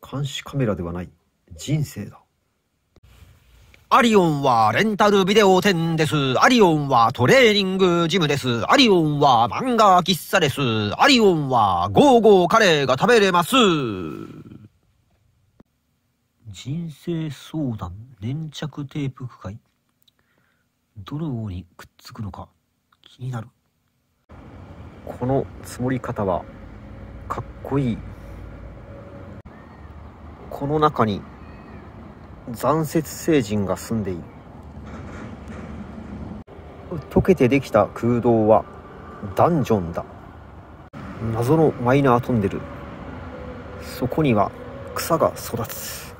監視カメラではない人生だアリオンはレンタルビデオ店です。アリオンはトレーニングジムです。アリオンは漫画喫茶です。アリオンはゴーゴーカレーが食べれます。人生相談粘着テープ区会。どのようにくっつくのか気になる。この積もり方はかっこいいこの中に残雪星人が住んでいる溶けてできた空洞はダンジョンだ謎のマイナートンネルそこには草が育つ、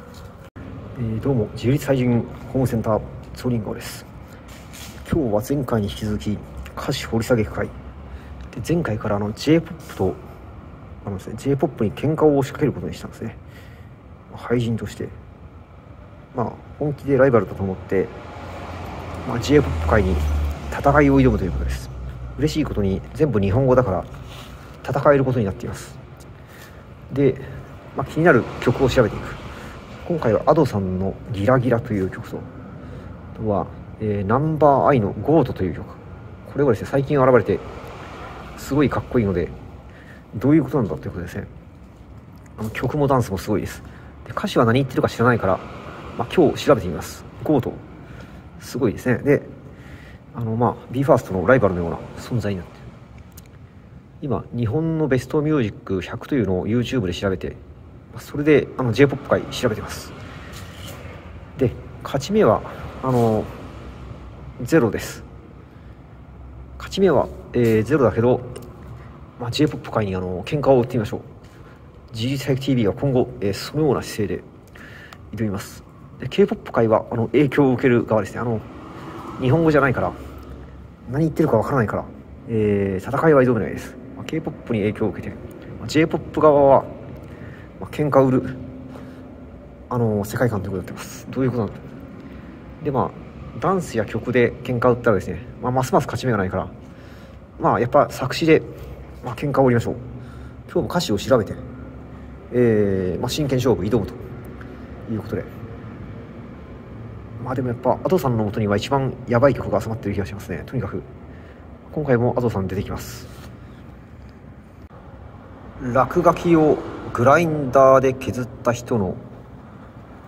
えー、どうも自立最人ホームセンターソリンゴです今日は前回に引き続き歌詞掘り下げ会で前回からの J−POP とあのですね J−POP に喧嘩を仕掛けることにしたんですね俳人として、まあ、本気でライバルだと思って、まあ、J−POP 界に戦いを挑むということです嬉しいことに全部日本語だから戦えることになっていますで、まあ、気になる曲を調べていく今回は Ado さんの「ギラギラ」という曲とあとは、えー、ナンバーアイの「ゴートという曲これはですね最近現れてすごいかっこいいのでどういうことなんだということですねあの曲もダンスもすごいですで歌詞は何言ってるか知らないから、まあ、今日調べてみます行こうとすごいですねであのまあ BE:FIRST のライバルのような存在になってる今日本のベストミュージック100というのを YouTube で調べてそれであの J−POP 界調べてますで勝ち目はあのゼロです勝ち目は、えー、ゼロだけど、まあ、J−POP 界にあの喧嘩を売ってみましょう G サイク TV は今後、えー、そのような姿勢で挑みます。K-POP 界はあの影響を受ける側ですね。あの、日本語じゃないから、何言ってるかわからないから、えー、戦いは挑めないです。まあ、K-POP に影響を受けて、まあ、J-POP 側は、まあ、喧嘩売る、あの世界観ということになってます。どういうことなんと。で、まあ、ダンスや曲で喧嘩売ったらですね、まあ、ますます勝ち目がないから、まあ、やっぱ作詞で、まあ、喧嘩を売りましょう。今日も歌詞を調べて、えーまあ、真剣勝負挑むということでまあでもやっぱ Ado さんのもとには一番やばい曲が集まってる気がしますねとにかく今回も Ado さん出てきます落書きをグラインダーで削った人の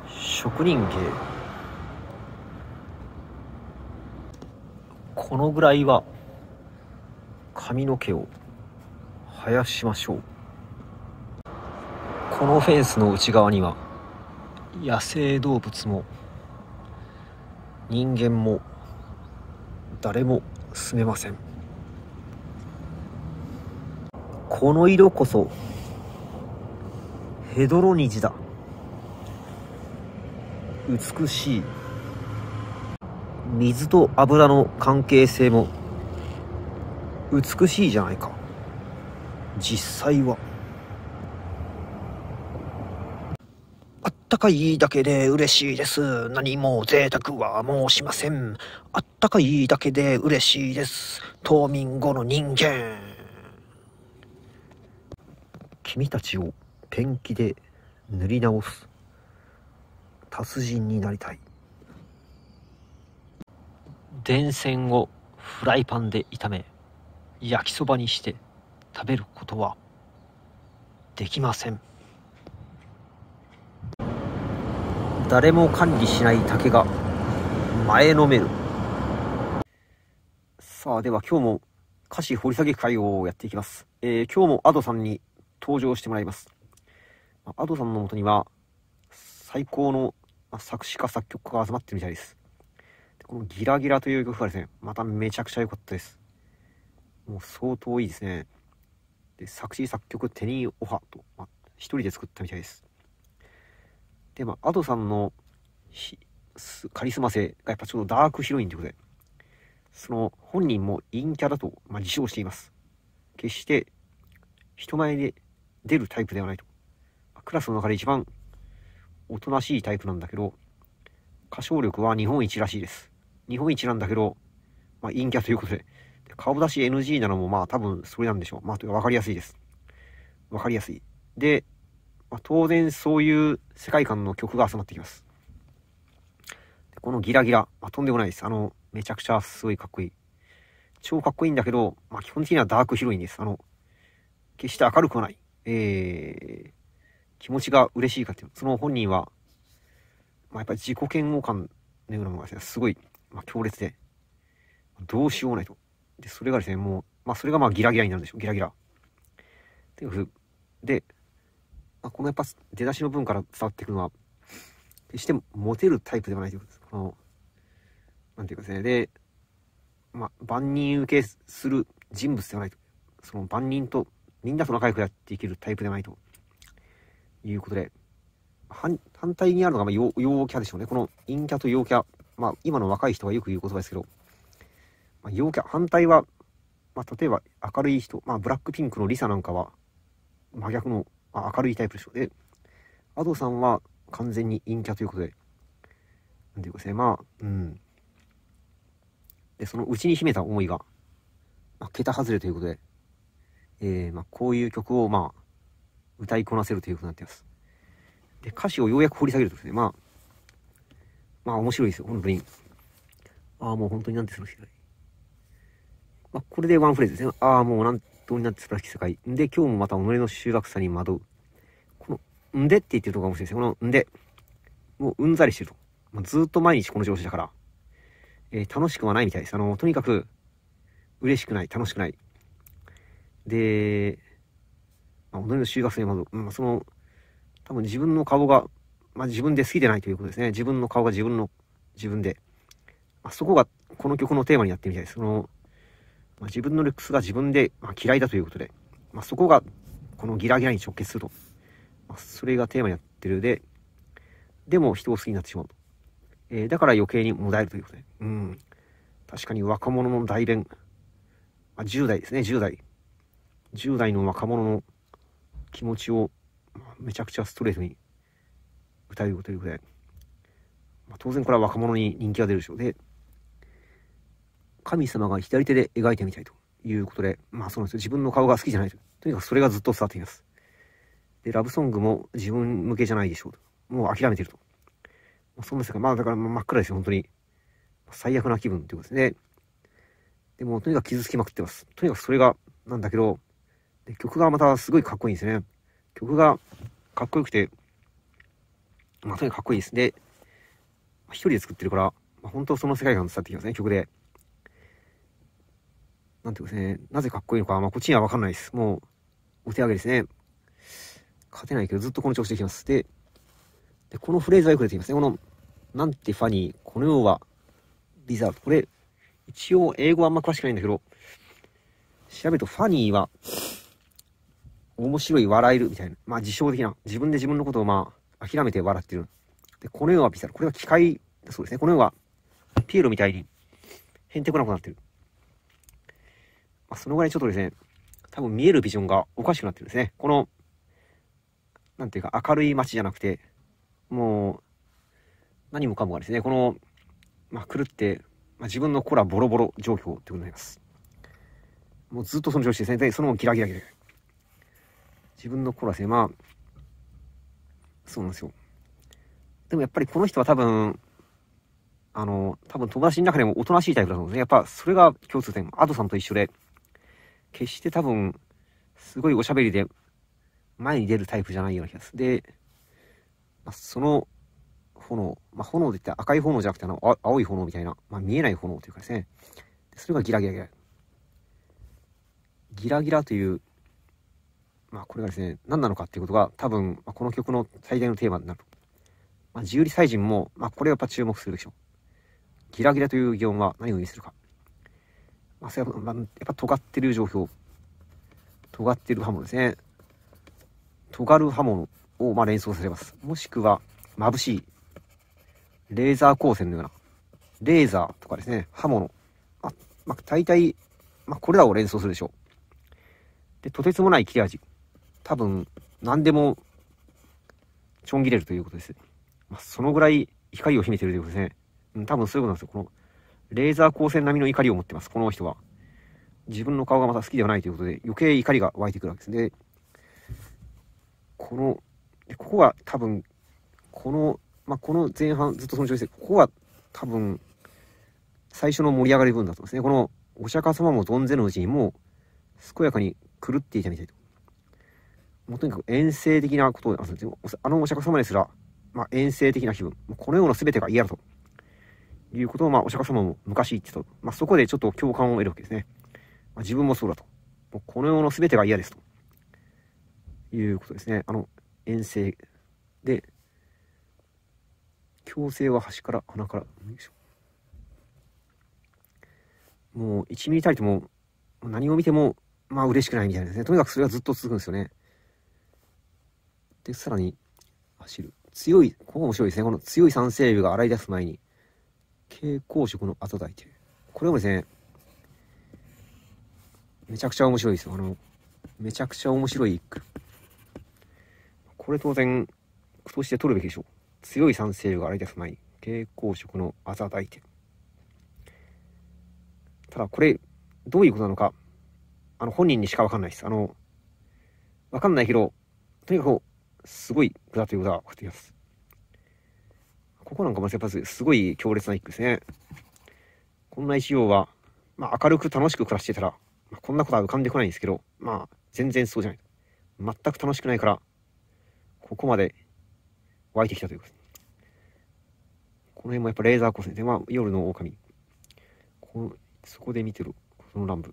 職人芸このぐらいは髪の毛を生やしましょうこのフェンスの内側には野生動物も人間も誰も住めませんこの色こそヘドロ虹だ美しい水と油の関係性も美しいじゃないか実際は。ったかいだけで嬉しいです。何も贅沢はもうしません。あったかいだけで嬉しいです。冬眠後の人間。君たちをペンキで塗り直す。達人になりたい。電線をフライパンで炒め、焼きそばにして食べることはできません。誰も管理しない竹が前のめるさあでは今日も歌詞掘り下げ会をやっていきます、えー、今日も Ado さんに登場してもらいます Ado さんのもとには最高の作詞家作曲家が集まってるみたいですでこのギラギラという曲がですねまためちゃくちゃ良かったですもう相当いいですねで作詞作曲テニー・オフハと、まあ、一人で作ったみたいですで、まあ、Ado さんのカリスマ性がやっぱちょっとダークヒロインということで、その本人も陰キャだと、まあ、自称しています。決して人前で出るタイプではないと。クラスの中で一番おとなしいタイプなんだけど、歌唱力は日本一らしいです。日本一なんだけど、まあ、陰キャということで、顔出し NG なのもまあ多分それなんでしょう。まあ、というか分かりやすいです。わかりやすい。で、まあ、当然そういう世界観の曲が集まってきます。このギラギラ、まあ、とんでもないです。あの、めちゃくちゃすごいかっこいい。超かっこいいんだけど、まあ、基本的にはダークヒロインです。あの、決して明るくはない。えー、気持ちが嬉しいかっていう。その本人は、まあ、やっぱり自己嫌悪感のようなものがですね、すごい、まあ、強烈で、どうしようもないと。で、それがですね、もう、まあ、それがまあ、ギラギラになるんでしょう。ギラギラ。というで、あ、このやっぱ出だしの分から伝わってくるのは、決してモテるタイプではないということです。この、なんていうかですね。で、まあ、万人受けする人物ではないと。その万人とみんなと仲良くやっていけるタイプではないということで、反反対にあるのが、まあ、陽キャでしょうね。この陰キャと陽キャ。まあ、今の若い人がよく言う言葉ですけど、まあ、陽キャ、反対は、まあ、例えば明るい人、まあ、ブラックピンクのリサなんかは、真逆のまあ、明るいタイプでょうで、アドさんは完全に陰キャということで、なんていうかですね、まあ、うん。で、その内に秘めた思いが、まあ、桁外れということで、えー、まあ、こういう曲を、まあ、歌いこなせるということになっています。で、歌詞をようやく掘り下げるとですね、まあ、まあ面白いですよ、本当に。ああ、もう本当になんてするしかない。まあ、これでワンフレーズですね。ああ、もうなんどうになって椿世界。んで、今日もまた己の収穫さに惑う。この、んでって言ってるとこかもしれないです。この、んで。もううんざりしてると。まあ、ずっと毎日この調子だから。えー、楽しくはないみたいです。あの、とにかく、嬉しくない、楽しくない。で、まあ、己の修学にまず、まあ、その、多分自分の顔が、まあ、自分で好きでないということですね。自分の顔が自分の、自分で。まあ、そこが、この曲のテーマになってみたいです。その、まあ、自分のルックスが自分で、まあ、嫌いだということで、まあ、そこがこのギラギラに直結すると、まあ、それがテーマになってるででも人を好きになってしまうと、えー、だから余計にもだえるということでうん確かに若者の代弁、まあ、10代ですね10代10代の若者の気持ちをめちゃくちゃストレートに歌うということで、まあ、当然これは若者に人気が出るでしょうで、神様が左手で描いてみたいということで、まあそうなんですよ。自分の顔が好きじゃないと。とにかくそれがずっと伝わっています。で、ラブソングも自分向けじゃないでしょうと。もう諦めてると。まあ、そうですが、まあだから真っ暗ですよ、本当に。最悪な気分ということですね。でも、とにかく傷つきまくってます。とにかくそれが、なんだけど、で曲がまたすごいかっこいいんですね。曲がかっこよくて、まあ、とにかくかっこいいです。ね。一人で作ってるから、まあ、本当その世界観伝わってきますね、曲で。なんていうかですね、なぜかっこいいのか、まあ、こっちにはわかんないです。もう、お手上げですね。勝てないけど、ずっとこの調子でいきます。で、でこのフレーズはよく出てきますね。この、なんてファニー、この世は、ビザード。これ、一応、英語はあんま詳しくないんだけど、調べると、ファニーは、面白い、笑える、みたいな。まあ、自称的な。自分で自分のことを、まあ、諦めて笑ってる。で、この世はビザード。これは機械だそうですね。この世は、ピエロみたいに、へんてこなくなってる。まあ、そのぐらいちょっとですね、多分見えるビジョンがおかしくなってるんですね。この、なんていうか明るい街じゃなくて、もう、何もかもがですね、この、まあ、狂って、まあ、自分の心はボロボロ状況ということになります。もうずっとその調子ですね。で、そのままギラギラギラ。自分の心はですね、まあ、そうなんですよ。でもやっぱりこの人は多分、あの、多分友達の中でもおとなしいタイプだと思うんですね。やっぱそれが共通点。アドさんと一緒で、決して多分、すごいおしゃべりで前に出るタイプじゃないような気がする。で、まあ、その炎、まあ、炎で言って赤い炎じゃなくてあの青い炎みたいな、まあ、見えない炎というかですね、それがギラギラギラ。ギラギラという、まあ、これがですね、何なのかっていうことが多分、まあ、この曲の最大のテーマになる。まあ、自由理祭人も、まあ、これやっぱ注目するでしょう。ギラギラという擬音は何を意味するか。まあ、やっぱ、やっぱ尖ってる状況。尖ってる刃物ですね。尖る刃物を、ま連想されます。もしくは、眩しい。レーザー光線のような。レーザーとかですね、刃物。あ、まあ、大体、まあ、これらを連想するでしょう。で、とてつもない切れ味。多分、何でも、ちょん切れるということです。まあ、そのぐらい光を秘めてるということですね。うん、多分そういうことなんですよ。このレーザー光線並みの怒りを持ってます、この人は。自分の顔がまた好きではないということで、余計怒りが湧いてくるわけです。で、この、でここが多分、この、まあ、この前半ずっとその調子で、ここが多分、最初の盛り上がり分だと思いんですね。この、お釈迦様も存ぜのうちにもう、健やかに狂っていたみたいと。もうとにかく遠征的なことをあのお釈迦様ですら、まあ、遠征的な気分。この世の全てが嫌だと。いうことを、まあ、お釈迦様も昔言ってたと。まあ、そこでちょっと共感を得るわけですね。まあ、自分もそうだと。もうこの世の全てが嫌ですと。いうことですね。あの、遠征で、強制は端から鼻から、もう1ミリたりとも、何を見ても、まあ嬉しくないみたいなですね。とにかくそれはずっと続くんですよね。で、さらに、走る。強い、ここ面白いですね。この強い酸性部が洗い出す前に、蛍光色の後台という。これもですね、めちゃくちゃ面白いですよ。あの、めちゃくちゃ面白い一句。これ当然、句として取るべきでしょう。強い賛成が相手さない蛍光色のあざだいて。ただこれ、どういうことなのか、あの、本人にしかわかんないです。あの、わかんないけど、とにかく、すごい句だということは分かっています。ここなんかもやっぱすごい強烈な一句ですね。こんな石をは、まあ、明るく楽しく暮らしてたら、まあ、こんなことは浮かんでこないんですけど、まあ、全然そうじゃない。全く楽しくないから、ここまで湧いてきたということです。この辺もやっぱレーザー光線で、まあ、夜の狼。こそこで見てる、この乱舞。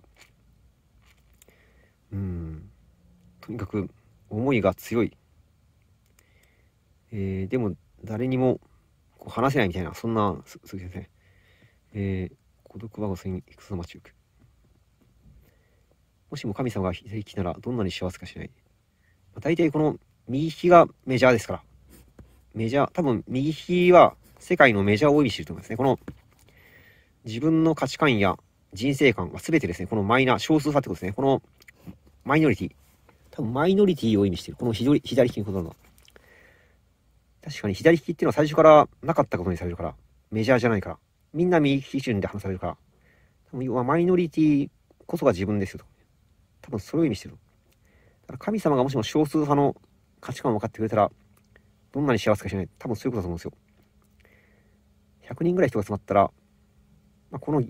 うん。とにかく、思いが強い。えー、でも、誰にも話せないみたいな、そんな、す、すですね。えー、孤独は五千いくつの街行く。もしも神様が左利きならどんなに幸せかしない。まあ、大体この右利きがメジャーですから。メジャー、多分右利きは世界のメジャーを意味してると思いますね。この自分の価値観や人生観は全てですね、このマイナー、少数差ってことですね。このマイノリティ。多分マイノリティを意味してる。この左利きのことなんだ。確かに左利きっていうのは最初からなかったことにされるから、メジャーじゃないから、みんな右利き順で話されるから、多分要はマイノリティこそが自分ですよと。多分それを意味してる。だから神様がもしも少数派の価値観を分かってくれたら、どんなに幸せかしない。多分そういうことだと思うんですよ。100人ぐらい人が集まったら、まあ、この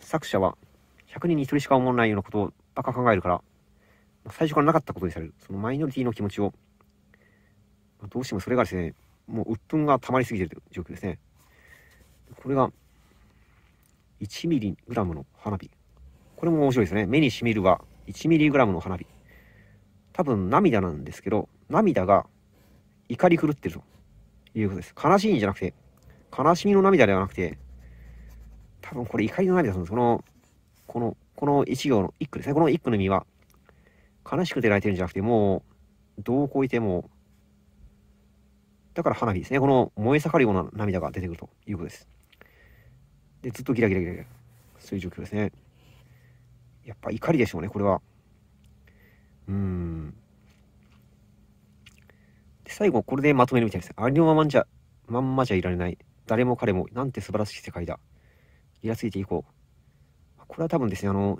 作者は100人に1人しか思わないようなことばっか考えるから、まあ、最初からなかったことにされる。そのマイノリティの気持ちを、まあ、どうしてもそれがですね、もう鬱憤が溜まりすぎてるという状況ですね。これが1ラムの花火。これも面白いですね。目にしみるは1ラムの花火。多分涙なんですけど、涙が怒り狂ってるということです。悲しいんじゃなくて、悲しみの涙ではなくて、多分これ怒りの涙なんです。この、この、この一行の一句ですね。この一句の意味は、悲しくて泣いてるんじゃなくて、もう、度う超いてもだから花火ですね。この燃え盛るような涙が出てくるということです。で、ずっとギラギラギラギラ。そういう状況ですね。やっぱ怒りでしょうね、これは。うん。で、最後、これでまとめるみたいです。ありのままじゃ、まんまじゃいられない。誰も彼も、なんて素晴らしい世界だ。イラついていこう。これは多分ですね、あの、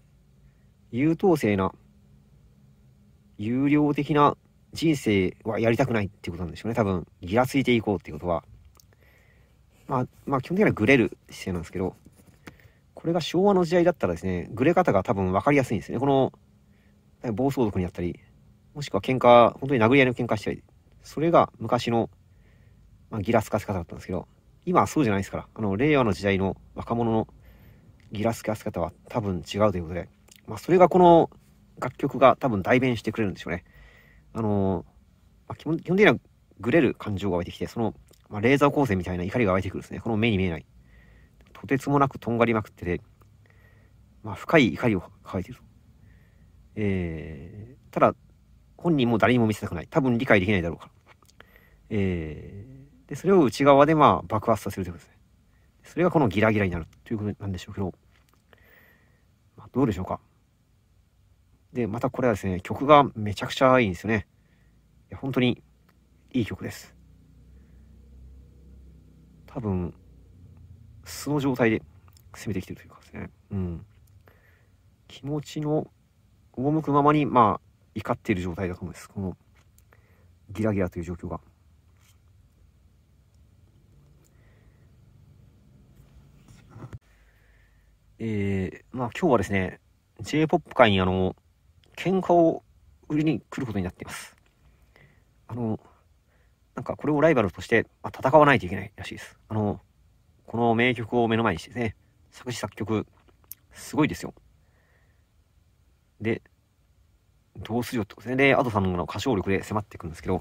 優等生な、有料的な人生はやりたくないっていうことなんでしょうね多分ギラついていこうっていうことはまあまあ基本的にはグレる姿勢なんですけどこれが昭和の時代だったらですねグレ方が多分分かりやすいんですねこの暴走族にあったりもしくは喧嘩本当に殴り合いの喧嘩したりそれが昔の、まあ、ギラつかせ方だったんですけど今はそうじゃないですからあの令和の時代の若者のギラつかせ方は多分違うということで、まあ、それがこの楽曲が多分代弁してくれるんでしょうね。あのまあ、基本基本的にはグレる感情が湧いてきて、その、まあ、レーザー光線みたいな怒りが湧いてくるんですね。この目に見えない。とてつもなくとんがりまくってて、まあ、深い怒りを抱えているえー、ただ、本人も誰にも見せたくない。多分理解できないだろうから。えー、で、それを内側でまあ爆発させるということですね。それがこのギラギラになるということなんでしょうけど、まあ、どうでしょうか。で、またこれはですね、曲がめちゃくちゃいいんですよね。いや本当にいい曲です。多分、素の状態で攻めてきてるというかですね。うん。気持ちの赴くままに、まあ、怒っている状態だと思うんです。この、ギラギラという状況が。えー、まあ今日はですね、J-POP 界にあの、喧嘩を売りに来ることになっています。あの、なんかこれをライバルとして、まあ、戦わないといけないらしいです。あの、この名曲を目の前にしてね、作詞作曲、すごいですよ。で、どうするよってことですね。で、Ado さんの歌唱力で迫っていくんですけど、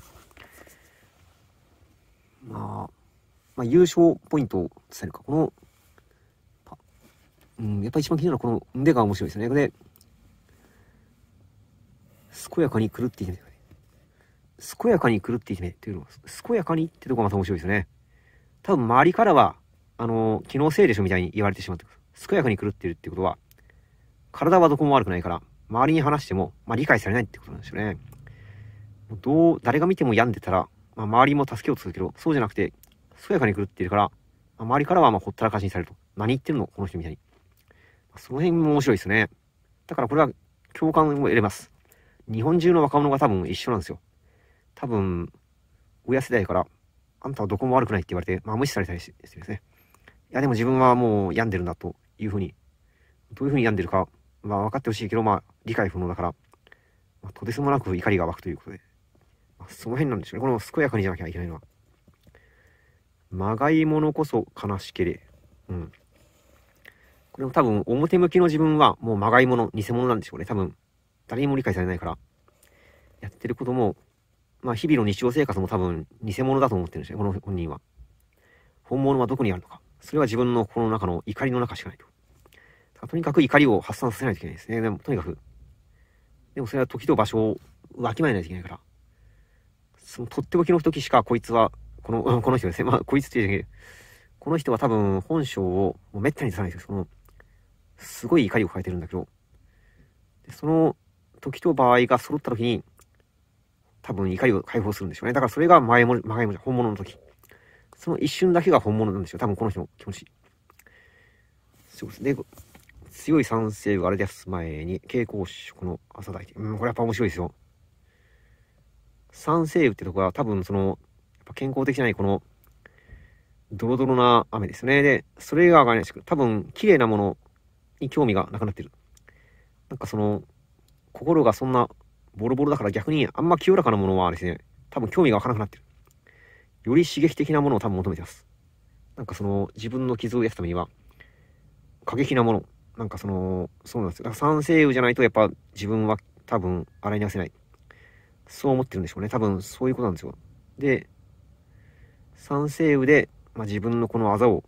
まあ、まあ、優勝ポイントを伝えるか、この、うん、やっぱ一番気になるのはこの腕が面白いですね。で、健やかに狂っていきめ。健やかに狂っていじめっていうのは、健やかにってとこがまた面白いですよね。多分周りからは、あの、気のせいでしょみたいに言われてしまって健やかに狂っているってことは、体はどこも悪くないから、周りに話しても、まあ、理解されないってことなんですよね。どう、誰が見ても病んでたら、まあ、周りも助けを続けろ。そうじゃなくて、健やかに狂っているから、まあ、周りからはまほったらかしにされると。何言ってるのこの人みたいに。その辺も面白いですね。だからこれは共感を得れます。日本中の若者が多分一緒なんですよ。多分、親世代から、あんたはどこも悪くないって言われて、まあ無視されたりしてですね。いや、でも自分はもう病んでるんだというふうに、どういうふうに病んでるか、まあ分かってほしいけど、まあ理解不能だから、まあ、とてつもなく怒りが湧くということで。まあ、その辺なんでしょうね。この健やかにじゃなきゃいけないのは。まがいものこそ悲しけれ。うん。これも多分表向きの自分はもうまがいもの、偽物なんでしょうね。多分誰にも理解されないから、やってることも、まあ日々の日常生活も多分偽物だと思ってるんですよ、この本人は。本物はどこにあるのか。それは自分の心の中の怒りの中しかないと。とにかく怒りを発散させないといけないですね。でも、とにかく。でもそれは時と場所をわきまえないといけないから。そのとっておきの時しかこいつは、この、この人ですね。まあ、こいつって言うだけこの人は多分本性をもうめったに出さないですよ。その、すごい怒りを抱えてるんだけど。でその時と場合が揃った時に、多分怒りを解放するんでしょうね。だからそれが前も、前も、本物の時。その一瞬だけが本物なんですよ。多分この人の気持ち。そうですね。強い賛成雨あれです前に、蛍光色の朝だいうん、これやっぱ面白いですよ。酸性雨ってとこは多分その、健康的じゃないこの、ドロドロな雨ですね。で、それが上がりないし、多分綺麗なものに興味がなくなってる。なんかその、心がそんなボロボロだから逆にあんま清らかなものはですね、多分興味がわからなくなってる。より刺激的なものを多分求めてます。なんかその自分の傷を癒すためには、過激なもの。なんかその、そうなんですよ。だから賛成雨じゃないとやっぱ自分は多分洗い流せない。そう思ってるんでしょうね。多分そういうことなんですよ。で、賛成雨で、まあ、自分のこのあざを、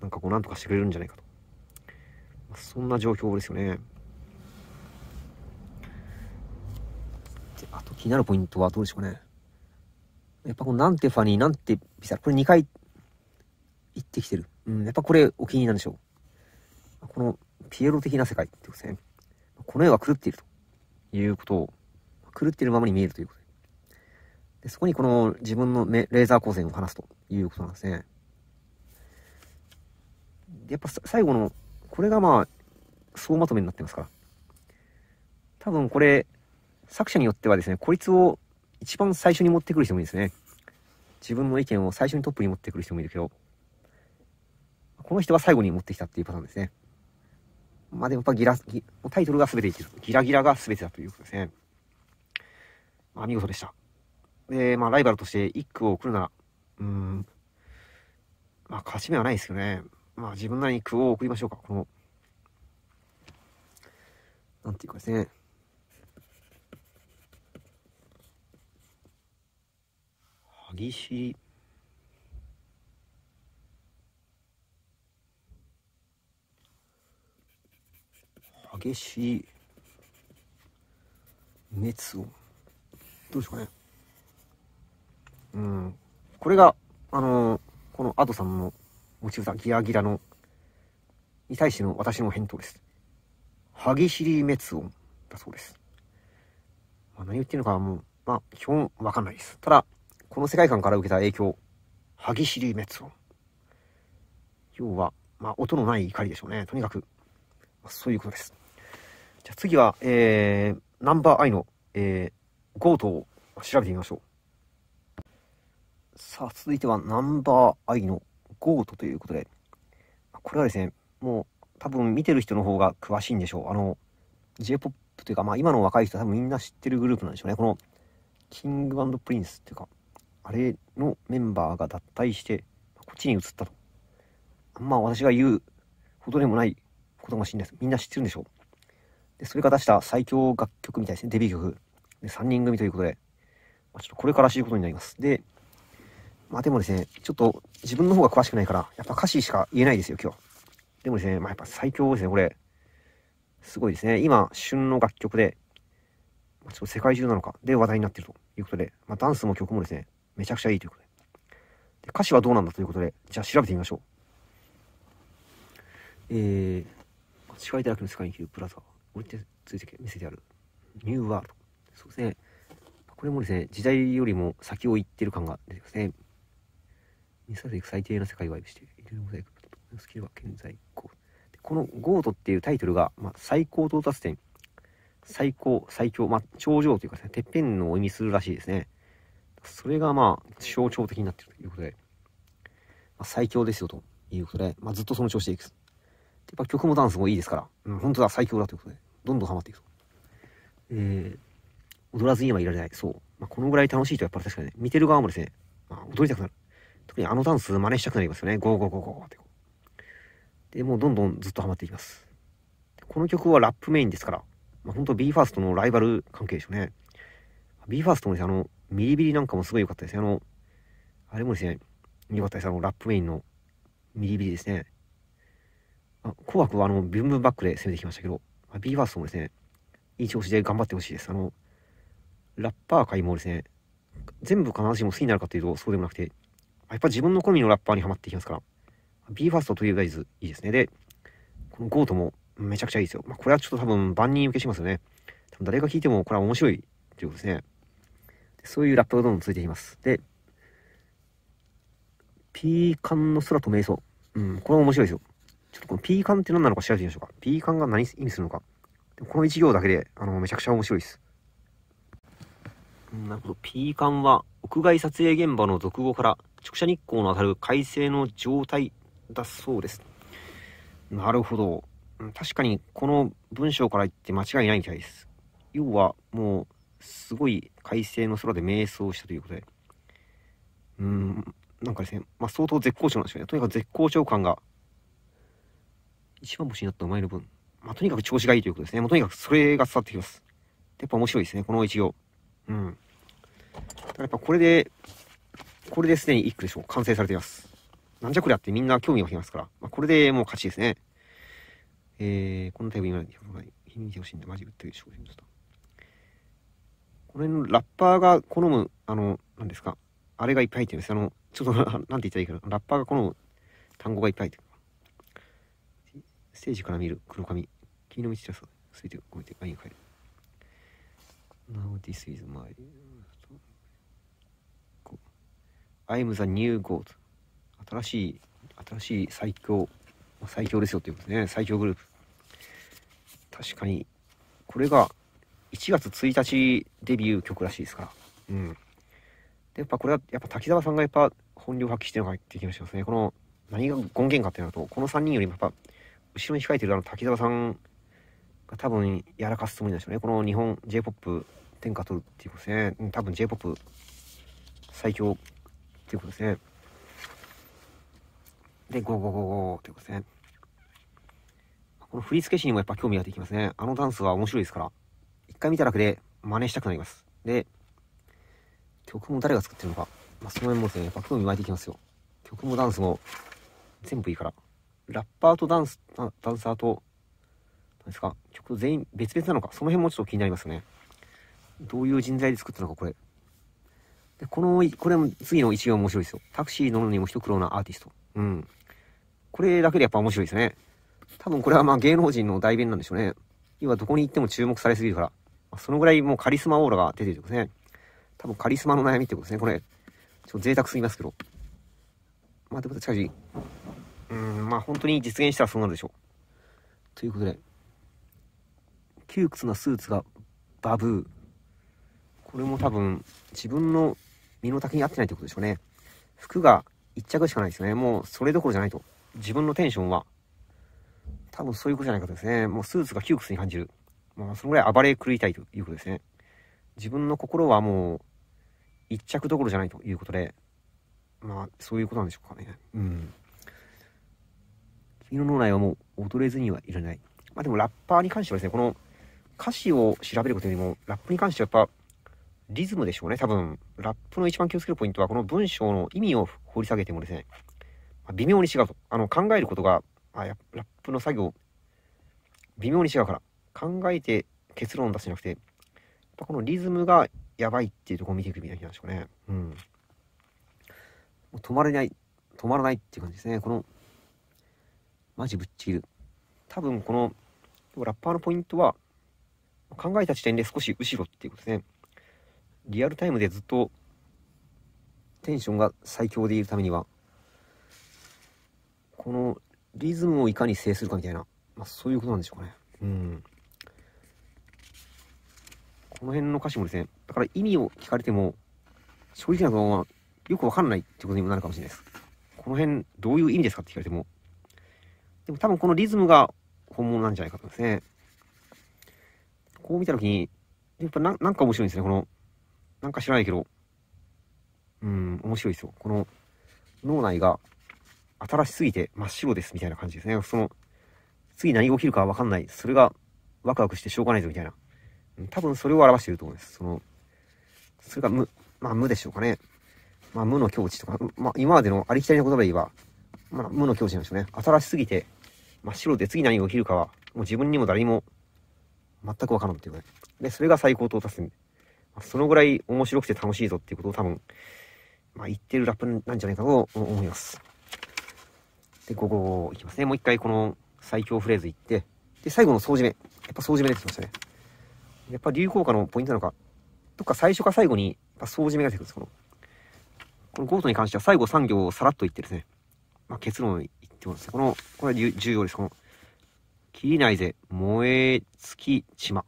なんかこうなんとかしてくれるんじゃないかと。そんな状況ですよね。気になるポイントはどうでしょうかね。やっぱこのなんてファニー、なんてサザこれ2回行ってきてる。うん、やっぱこれお気に入りなんでしょう。このピエロ的な世界ってことですね。この絵は狂っているということを、狂っているままに見えるということで。そこにこの自分のレーザー光線を放すということなんですね。やっぱ最後の、これがまあ、総まとめになってますから。多分これ、作者によってはですね、孤立を一番最初に持ってくる人もいるんですね。自分の意見を最初にトップに持ってくる人もいるけど、この人は最後に持ってきたっていうパターンですね。まあでもやっぱギラ、ギタイトルが全て言ってる。ギラギラが全てだということですね。まあ見事でした。で、まあライバルとして一句を送るなら、うん、まあ勝ち目はないですけどね。まあ自分なりに句を送りましょうか。この、なんていうかですね。激しい。激しい熱音どうですかねうんこれがあのー、この Ado さんの持ち歌ギラギラのに対しての私の返答です歯ぎしり滅音だそうです、まあ、何言ってるのかもうまあ基本わかんないですただこの世界観から受けた影響歯ぎしり滅音要は、まあ、音のない怒りでしょうねとにかく、まあ、そういうことですじゃあ次は、えー、ナンバーアイの、えー、ゴートを調べてみましょうさあ続いてはナンバーアイのゴートということでこれはですねもう多分見てる人の方が詳しいんでしょうあの J-POP というか、まあ、今の若い人は多分みんな知ってるグループなんでしょうねこのキングプリンスというかあれのメンバーが脱退して、こっちに移ったと。あんま私が言うほどでもないことかもしれないです。みんな知ってるんでしょう。で、それが出した最強楽曲みたいですね。デビュー曲。で、3人組ということで、まあ、ちょっとこれから知ることになります。で、まあでもですね、ちょっと自分の方が詳しくないから、やっぱ歌詞しか言えないですよ、今日。でもですね、まあやっぱ最強ですね、これ。すごいですね。今、旬の楽曲で、まちょっと世界中なのか、で話題になってるということで、まあダンスも曲もですね、めちゃくちゃいいということでで歌詞はどうなんだということでじゃあ調べてみましょうえー、間違いだらけの世界に生きるブラザー俺ってついて見せてあるニューワールドそうですねこれもですね時代よりも先を行ってる感が出てますね見させていく最低な世界を愛しているモザイクスキルは健在ここの「ゴート」っていうタイトルが、まあ、最高到達点最高最強まあ頂上というかですねてっぺんのを意味するらしいですねそれがまあ象徴的になってるということで、まあ、最強ですよということで、まあ、ずっとその調子でいくやっぱ曲もダンスもいいですから、うん、本当だ最強だということでどんどんハマっていくと、えー、踊らずにはいられないそう、まあ、このぐらい楽しいとやっぱり確かに、ね、見てる側もですね、まあ、踊りたくなる特にあのダンス真似したくなりますよねゴーゴーゴーゴーってでもうどんどんずっとハマっていきますこの曲はラップメインですから、まあ、本当 BE:FIRST のライバル関係でしょうね BE:FIRST もねあのビリビリなんかもすごい良かったですね。あの、あれもですね、良かったです。あの、ラップメインのミリビリですね。あ、紅白はあの、ビュンブンバックで攻めてきましたけど、まあ、ビーバーストもですね、いい調子で頑張ってほしいです。あの、ラッパー界もですね、全部必ずしも好きになるかというと、そうでもなくて、やっぱ自分の好みのラッパーにはまっていきますから、BE:FIRST というガイズいいですね。で、このゴートもめちゃくちゃいいですよ。まあ、これはちょっと多分万人受けしますよね。多分誰が聞いてもこれは面白いということですね。そういうラップがどんどんついていきます。で、ピーカンの空と瞑想。うん、これも面白いですよ。ちょっとこのピーカンって何なのか調べてみましょうか。ピーカンが何意味するのか。この1行だけで、あの、めちゃくちゃ面白いです。なるほど。ピーカンは、屋外撮影現場の俗語から、直射日光の当たる快晴の状態だそうです。なるほど。確かに、この文章から言って間違いないみたいです。要は、もう、すごい快晴の空で瞑想したということで、うん、なんかですね、まあ、相当絶好調なんですよね。とにかく絶好調感が、一番星になったお前の分、まあ、とにかく調子がいいということですね。まとにかくそれが伝わってきます。やっぱ面白いですね、この一行。うん。だからやっぱこれで、これですでに一句でしょう。完成されています。なんじゃこりゃってみんな興味が引きますから、まあ、これでもう勝ちですね。えー、このタイプ今、今、見てほしいんで、マジ打ってるでした。これのラッパーが好む、あの、何ですか、あれがいっぱい入ってるんです。あの、ちょっと、なんて言ったらいいかな。ラッパーが好む単語がいっぱい入ってる。ステージから見る黒髪。君の道だそう。すいてを込めて、ラインを変える。Now this is my... I'm the new god. 新しい、新しい最強、最強ですよっていうことね。最強グループ。確かに、これが、1月1日デビュー曲らしいですから。うん。で、やっぱこれは、やっぱ滝沢さんがやっぱ本領発揮してるのがって気がしますね。この、何が権限かってなると、この3人よりもやっぱ、後ろに控えてるあの滝沢さんが多分やらかすつもりなんでしょうね。この日本 J-POP 天下取るっていうことですね。多分 J-POP 最強っていうことですね。で、ゴーゴーゴーゴーってことですね。この振付師にもやっぱ興味が出てきますね。あのダンスは面白いですから。回見ただけで真似したくなります。で、曲も誰が作ってるのか、まあ、その辺もですね、やっぱ興味湧いてきますよ。曲もダンスも全部いいから。ラッパーとダンス、ダンサーと、何ですか、曲全員別々なのか、その辺もちょっと気になりますね。どういう人材で作ったのか、これ。で、この、これも次の一行面白いですよ。タクシー乗るにも一苦労なアーティスト。うん。これだけでやっぱ面白いですね。多分これはまあ芸能人の代弁なんでしょうね。今どこに行っても注目されすぎるから。そのぐらいもうカリスマオーラが出てるってことですね。多分カリスマの悩みってことですね、これ。ちょっと贅沢すぎますけど。まあ、でもしかし、うん、まあ本当に実現したらそうなるでしょう。ということで、窮屈なスーツがバブー。これも多分自分の身の丈に合ってないってことでしょうね。服が1着しかないですね。もうそれどころじゃないと。自分のテンションは、多分そういうことじゃないかとですね。もうスーツが窮屈に感じる。まあ、そのぐらい暴れ狂いたいということですね。自分の心はもう、一着どころじゃないということで、まあ、そういうことなんでしょうかね。うん。君の脳内はもう、踊れずにはいらない。まあでも、ラッパーに関してはですね、この歌詞を調べることよりも、ラップに関してはやっぱ、リズムでしょうね、多分。ラップの一番気をつけるポイントは、この文章の意味を掘り下げてもですね、まあ、微妙に違うと。あの、考えることが、あ、ラップの作業、微妙に違うから。考えて結論を出すんじゃなくて、やっぱこのリズムがやばいっていうとこを見ていくべきなんでしょうね。うん。もう止まれない、止まらないっていう感じですね。この、マジぶっちぎる。多分この、ラッパーのポイントは、考えた時点で少し後ろっていうことですね。リアルタイムでずっとテンションが最強でいるためには、このリズムをいかに制するかみたいな、まあ、そういうことなんでしょうかね。うん。この辺の歌詞もですね、だから意味を聞かれても、正直なこ分はよくわかんないってことにもなるかもしれないです。この辺、どういう意味ですかって聞かれても。でも多分このリズムが本物なんじゃないかとですね。こう見たときに、やっぱななんか面白いんですね。この、なんか知らないけど、うん、面白いですよ。この、脳内が新しすぎて真っ白ですみたいな感じですね。その、次何が起きるかわかんない。それがワクワクしてしょうがないぞみたいな。多分それを表していると思います。その、それが無、まあ無でしょうかね。まあ無の境地とか、まあ今までのありきたりな言葉で言えば、まあ無の境地なんでしょうね。新しすぎて、真っ白で次何が起きるかは、もう自分にも誰にも全くわからんっていうかね。で、それが最高到達点。そのぐらい面白くて楽しいぞっていうことを多分、まあ言ってるラップなんじゃないかと思います。で、午後いきますね。もう一回この最強フレーズ言って、で、最後の掃除目。やっぱ掃除目出てきましたね。やっぱ流行歌のポイントなのか、どっか最初か最後に、やっぱ掃除目が出てくるんです。この、このゴートに関しては最後3行をさらっと言ってですね、まあ、結論を言ってますこの、これは重要です。この、切りないぜ、燃え尽きちま。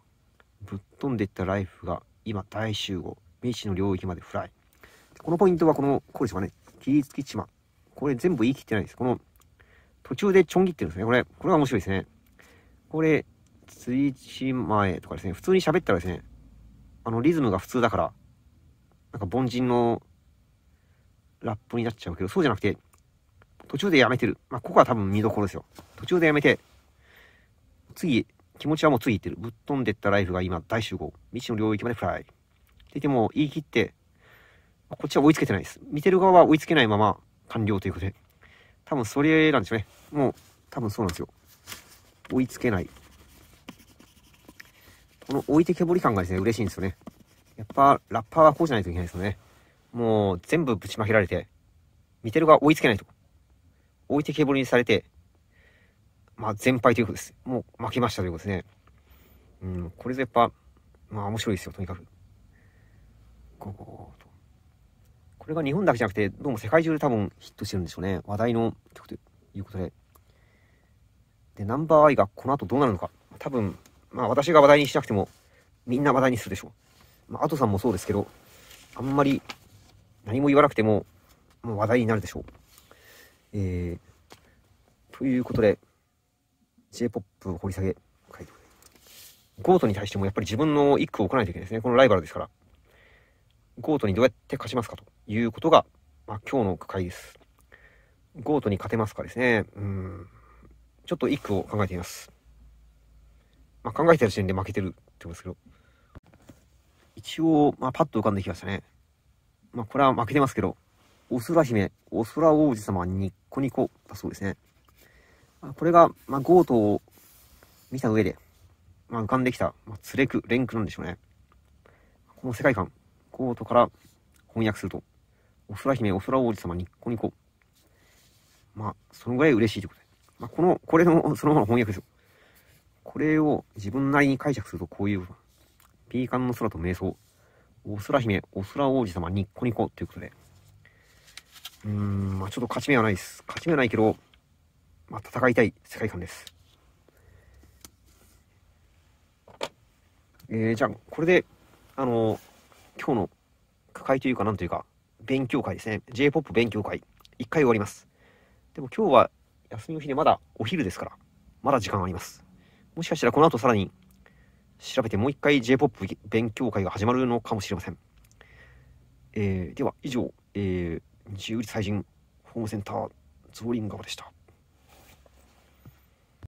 ぶっ飛んでったライフが今大集合。未知の領域までフライ。このポイントはこの、こうですかね。切り尽き島。これ全部言い切ってないです。この、途中でちょん切ってるんですね。これ、これは面白いですね。これ、ツイチ前とかですね、普通に喋ったらですね、あの、リズムが普通だから、なんか凡人のラップになっちゃうけど、そうじゃなくて、途中でやめてる。まあ、ここは多分見どころですよ。途中でやめて、次、気持ちはもう次いってる。ぶっ飛んでったライフが今大集合。未知の領域までフライ。で、ても言い切って、こっちは追いつけてないです。見てる側は追いつけないまま完了ということで。多分それなんですよね。もう、多分そうなんですよ。追いつけない。この置いてけぼり感がですね、嬉しいんですよね。やっぱ、ラッパーはこうじゃないといけないですよね。もう、全部ぶちまけられて、見てるが追いつけないと。置いてけぼりにされて、まあ、全敗ということです。もう、負けましたということですね。うん、これぞやっぱ、まあ、面白いですよ、とにかく。こと。これが日本だけじゃなくて、どうも世界中で多分ヒットしてるんでしょうね。話題の曲ということで。で、ナンバーアイがこの後どうなるのか。多分、まあ私が話題にしなくても、みんな話題にするでしょう。まあ、アトさんもそうですけど、あんまり何も言わなくても、もう話題になるでしょう。えー、ということで、J-POP を掘り下げ、ゴートに対してもやっぱり自分の一句を置かないといけないですね。このライバルですから。ゴートにどうやって勝ちますかということが、まあ、今日の句会です。ゴートに勝てますかですね。うん。ちょっと一句を考えてみます。まあ、考えてる時点で負けてるってことですけど、一応、まあ、パッと浮かんできましたね。まあ、これは負けてますけど、お空姫、お空王子様はニッコニコだそうですね。まあ、これが、まあ、ゴートを見た上で、まあ、浮かんできた、まあ、つれく、レンクなんでしょうね。この世界観、ゴートから翻訳すると、お空姫、お空王子様、ニッコニコ。まあ、そのぐらい嬉しいということで。まあ、この、これの、そのままの翻訳ですよ。これを自分なりに解釈するとこういうピーカンの空と瞑想。お空姫、お空王子様、ニッコニコということで。うーん、まあちょっと勝ち目はないです。勝ち目はないけど、まあ戦いたい世界観です。えー、じゃあ、これで、あのー、今日の句会というか、なんというか、勉強会ですね。J-POP 勉強会。一回終わります。でも今日は休みの日でまだお昼ですから、まだ時間あります。もしかしたらこの後さらに調べてもう一回 J-POP 勉強会が始まるのかもしれません。えー、では以上、えー、自由立祭人ホームセンターゾーリン川でした。